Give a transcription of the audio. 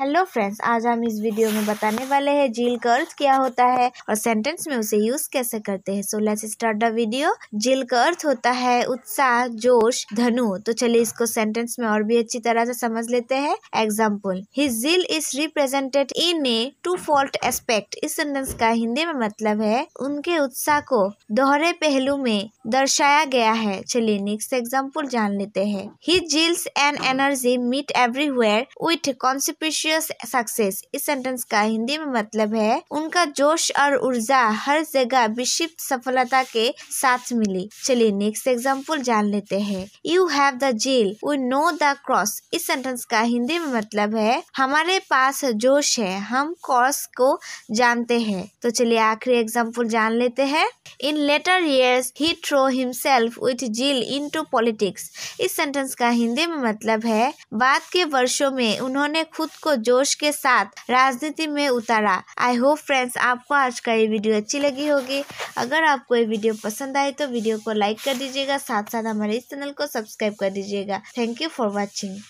hello friends आज हम इस वीडियो में बताने वाले हैं जील कर्ज क्या होता है और सेंटेंस में उसे यूज कैसे करते हैं so let's start the video zeal कर्ज होता है उत्साह जोश धनु तो चलिए इसको सेंटेंस में और भी अच्छी तरह से समझ लेते हैं example his zeal is represented in a twofold aspect इस सेंटेंस का हिंदी में मतलब है उनके उत्साह को दोहरे पहलू में दर्शाया गया है चलिए नेक्स्ट एग्जाम्पल जान लेते हैं his zeals and energy meet everywhere with conception continuous success इस सेंटेंस का हिंदी में मतलब है उनका जोश और ऊर्जा हर जगह विशिप्त सफलता के साथ मिली चलिए नेक्स्ट एग्जाम्पल जान लेते हैं you have the zeal we know the cross इस सेंटेंस का हिंदी में मतलब है हमारे पास जोश है हम क्रॉस को जानते हैं तो चलिए आखिरी एग्जाम्पल जान लेते हैं in later years he throw himself with zeal into politics इस सेंटेंस का हिंदी में मतलब है बाद के वर्षों में उन्होंने खुद को जोश के साथ राजनीति में उतारा आई होप फ्रेंड्स आपको आज का ये वीडियो अच्छी लगी होगी अगर आपको ये वीडियो पसंद आए तो वीडियो को लाइक कर दीजिएगा साथ साथ हमारे इस चैनल को सब्सक्राइब कर दीजिएगा थैंक यू फॉर वॉचिंग